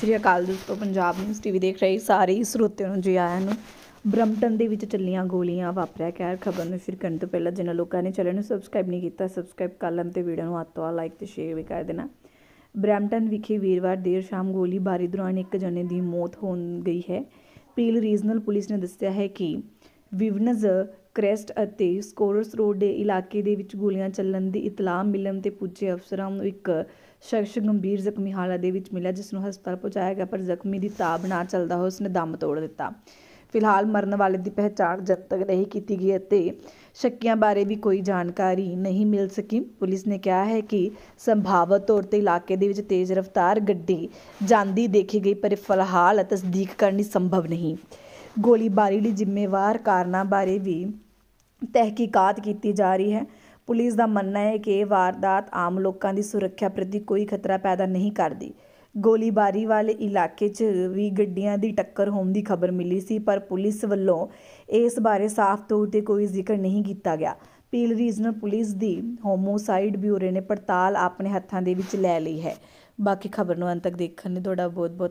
ਸ੍ਰੀ ਅਕਾਲ ਦੋਸਤੋ Punjab news TV ਦੇਖ ਰਹੇ ਸਾਰੇ ਸਰੋਤਿਆਂ ਨੂੰ ਜੀ ਆਇਆਂ ਨੂੰ ਬ੍ਰਮਟਨ ਦੇ ਵਿੱਚ ਚੱਲੀਆਂ ਗੋਲੀਆਂ ਵਾਪਰਿਆ ਕਹਿਰ ਖਬਰ ਨੂੰ ਫਿਰ ਕਰਨ ਤੋਂ ਪਹਿਲਾਂ ਜਿਨ੍ਹਾਂ ਲੋਕਾਂ ਨੇ ਚੈਨਲ ਨੂੰ ਸਬਸਕ੍ਰਾਈਬ ਨਹੀਂ ਕੀਤਾ ਸਬਸਕ੍ਰਾਈਬ ਕਰ ਲੈਣ ਤੇ ਵੀਡੀਓ ਨੂੰ ਆਤੋਂ ਲਾਈਕ ਤੇ ਸ਼ੇਅਰ ਵੀ ਕਰ ਦੇਣਾ ਬ੍ਰੈਂਪਟਨ ਵਿਖੇ ਵੀਰਵਾਰ ਦੇਰ ਸ਼ਾਮ ਗੋਲੀਬਾਰੀ ਦੌਰਾਨ ਇੱਕ ਜਣੇ ਦੀ ਮੌਤ ਹੋਣ ਗਈ ਹੈ ਪੀਲ ਰੀਜਨਲ ਪੁਲਿਸ ਨੇ ਦੱਸਿਆ ਹੈ ਕਿ ਵਿਵਨਜ਼ ਕ੍ਰੈਸਟ ਅਤੇ ਸਕੋਰਸ ਰੋਡ ਦੇ ਇਲਾਕੇ ਦੇ ਵਿੱਚ ਗੋਲੀਆਂ ਚੱਲਣ ਦੀ ਇਤਲਾਹ ਮਿਲਣ ਤੇ ਪੁੱਜੇ ਅਫਸਰਾਂ ਨੂੰ ਇੱਕ ਸ਼ਖਸ ਗੰਭੀਰ ਜ਼ਖਮੀ ਹਾਲਤ ਦੇ ਵਿੱਚ ਮਿਲਿਆ ਜਿਸ ਨੂੰ ਹਸਪਤਾਲ ਪਹੁੰਚਾਇਆ ਗਿਆ ਪਰ ਜ਼ਖਮੀ ਦੀ ਤਾਬ ਨਾ ਚੱਲਦਾ ਹੋ ਉਸਨੇ ਦਮ ਤੋੜ ਦਿੱਤਾ ਫਿਲਹਾਲ ਮਰਨ ਵਾਲੇ ਦੀ ਪਹਿਚਾਣ ਜਦ ਤੱਕ ਨਹੀਂ ਕੀਤੀ ਗਈ ਅਤੇ ਸ਼ੱਕੀਆਂ ਬਾਰੇ ਵੀ ਕੋਈ ਜਾਣਕਾਰੀ ਨਹੀਂ ਮਿਲ ਸਕੀ ਪੁਲਿਸ ਨੇ ਕਿਹਾ ਹੈ ਕਿ ਸੰਭਾਵਤ ਤੌਰ ਤੇ ਇਲਾਕੇ ਦੇ ਵਿੱਚ ਤੇਜ਼ ਰਫ਼ਤਾਰ ਗੱਡੀ ਜਾਂਦੀ ਦੇਖੀ ਗਈ ਪਰ ਫਿਲਹਾਲ ਤਸਦੀਕ ਕਰਨੀ ਸੰਭਵ ਨਹੀਂ ਗੋਲੀਬਾਰੀ ਲਈ ਜ਼ਿੰਮੇਵਾਰ ਕਾਰਨਾਂ ਬਾਰੇ ਵੀ ਤਹਿਕੀਕਾਤ ਕੀਤੀ ਜਾ ਰਹੀ ਹੈ ਪੁਲਿਸ ਦਾ ਮੰਨਣਾ ਹੈ ਕਿ ਵਾਰਦਾਤ ਆਮ ਲੋਕਾਂ ਦੀ ਸੁਰੱਖਿਆ ਪ੍ਰਤੀ ਕੋਈ ਖਤਰਾ ਪੈਦਾ ਨਹੀਂ ਕਰਦੀ ਗੋਲੀਬਾਰੀ ਵਾਲੇ ਇਲਾਕੇ 'ਚ ਵੀ ਗੱਡੀਆਂ ਦੀ ਟੱਕਰ ਹੋਣ ਦੀ ਖਬਰ ਮਿਲੀ ਸੀ ਪਰ ਪੁਲਿਸ ਵੱਲੋਂ ਇਸ ਬਾਰੇ ਸਾਫ਼ ਤੌਰ ਤੇ ਕੋਈ ਜ਼ਿਕਰ ਨਹੀਂ ਕੀਤਾ ਗਿਆ ਪੀਲ ਰੀਜਨਲ ਪੁਲਿਸ ਦੀ ਹੋਮੋਸਾਈਡ ਬਿਊਰੋ ਨੇ ਪੜਤਾਲ ਆਪਣੇ ਹੱਥਾਂ ਦੇ ਵਿੱਚ ਲੈ ਲਈ ਹੈ ਬਾਕੀ ਖਬਰ ਨੂੰ ਅੰਤ ਤੱਕ ਦੇਖਣ ਲਈ ਤੁਹਾਡਾ ਬਹੁਤ ਬਹੁਤ